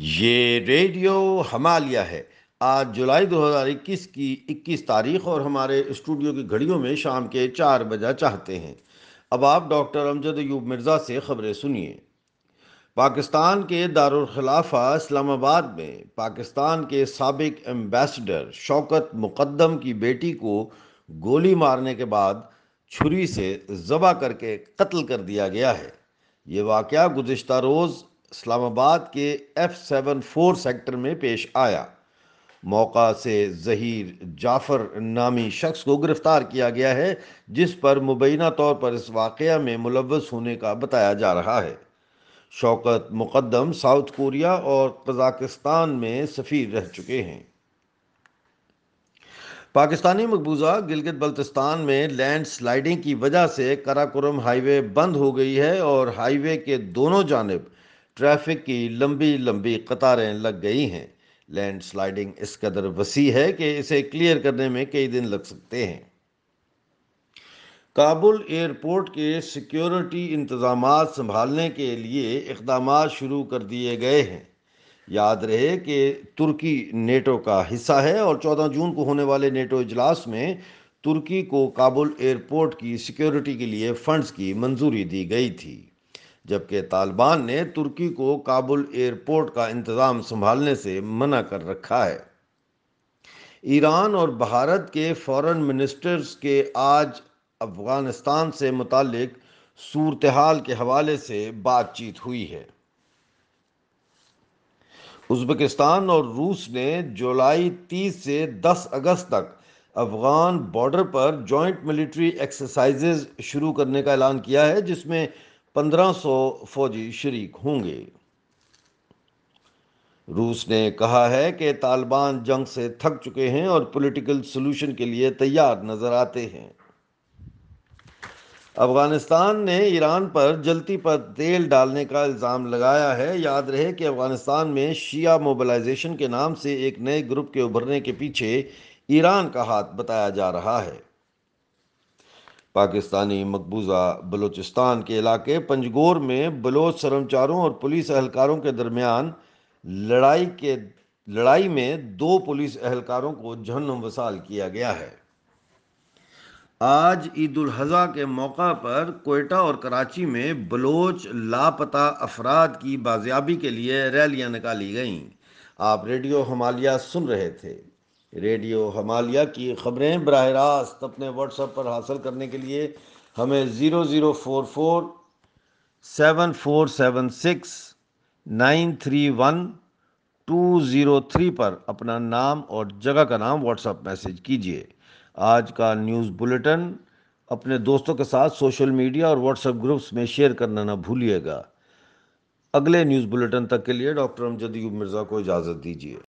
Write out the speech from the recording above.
ये रेडियो हमालिया है आज जुलाई 2021 की 21 तारीख और हमारे स्टूडियो की घड़ियों में शाम के चार बजा चाहते हैं अब आप डॉक्टर अमजद यूब मिर्ज़ा से खबरें सुनिए पाकिस्तान के दारखिलाफा इस्लामाबाद में पाकिस्तान के सबक एम्बेसडर शौकत मुकदम की बेटी को गोली मारने के बाद छुरी से जबा करके कत्ल कर दिया गया है ये वाक़ गुज्तर रोज़ इस्लामाबाद के एफ सेवन फोर सेक्टर में पेश आया मौका से जहीर जाफर नामी शख्स को गिरफ्तार किया गया है जिस पर मुबैना तौर पर इस वाक़े में मुलवस होने का बताया जा रहा है शौकत मुकदम साउथ कोरिया और कजाकिस्तान में सफ़ीर रह चुके हैं पाकिस्तानी मकबूजा गिलगित बल्तिस्तान में लैंड स्लाइडिंग की वजह से कराकुरम हाईवे बंद हो गई है और हाईवे के दोनों जानब ट्रैफिक की लंबी लंबी कतारें लग गई हैं लैंड स्लाइडिंग इस कदर वसी है कि इसे क्लियर करने में कई दिन लग सकते हैं काबुल एयरपोर्ट के सिक्योरिटी इंतजाम संभालने के लिए इकदाम शुरू कर दिए गए हैं याद रहे कि तुर्की नेटो का हिस्सा है और 14 जून को होने वाले नेटो इजलास में तुर्की को काबुल एयरपोर्ट की सिक्योरिटी के लिए फंड्स की मंजूरी दी गई थी जबकि तालिबान ने तुर्की को काबुल एयरपोर्ट का इंतज़ाम संभालने से मना कर रखा है ईरान और भारत के फॉरेन मिनिस्टर्स के आज अफ़गानिस्तान से मुतक सूरत हाल के हवाले से बातचीत हुई है उज्बेकिस्तान और रूस ने जुलाई तीस से दस अगस्त तक अफ़गान बॉर्डर पर जॉइंट मिलिट्री एक्सरसाइजेज शुरू करने का ऐलान किया है जिसमें 1500 फौजी शरीक होंगे रूस ने कहा है कि तालिबान जंग से थक चुके हैं और पॉलिटिकल सोल्यूशन के लिए तैयार नजर आते हैं अफगानिस्तान ने ईरान पर जलती पर तेल डालने का इल्ज़ाम लगाया है याद रहे कि अफगानिस्तान में शिया मोबिलाइजेशन के नाम से एक नए ग्रुप के उभरने के पीछे ईरान का हाथ बताया जा रहा है पाकिस्तानी मकबूजा बलूचिस्तान के इलाके पंजगोर में बलोच शर्मचारों और पुलिस अहलकारों के दरमियान लड़ाई के लड़ाई में दो पुलिस अहलकारों को जहनम वसाल किया गया है आज ईद उल के मौका पर कोयटा और कराची में बलोच लापता अफराद की बाजियाबी के लिए रैलियां निकाली गईं आप रेडियो हमालिया सुन रहे थे रेडियो हमालिया की ख़बरें बरह रास्त अपने व्हाट्सएप पर हासिल करने के लिए हमें zero zero four four seven four seven six nine three one two zero three पर अपना नाम और जगह का नाम व्हाट्सएप मैसेज कीजिए आज का न्यूज़ बुलेटिन अपने दोस्तों के साथ सोशल मीडिया और व्हाट्सएप ग्रुप्स में शेयर करना ना भूलिएगा अगले न्यूज़ बुलेटिन तक के लिए डॉक्टर अमजद मिर्ज़ा को इजाज़त दीजिए